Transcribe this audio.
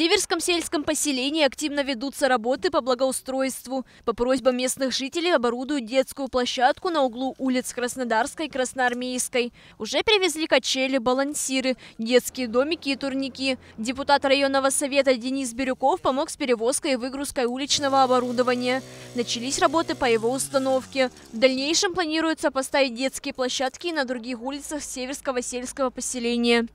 Северском сельском поселении активно ведутся работы по благоустройству. По просьбам местных жителей оборудуют детскую площадку на углу улиц Краснодарской и Красноармейской. Уже привезли качели, балансиры, детские домики и турники. Депутат районного совета Денис Бирюков помог с перевозкой и выгрузкой уличного оборудования. Начались работы по его установке. В дальнейшем планируется поставить детские площадки и на других улицах Северского сельского поселения.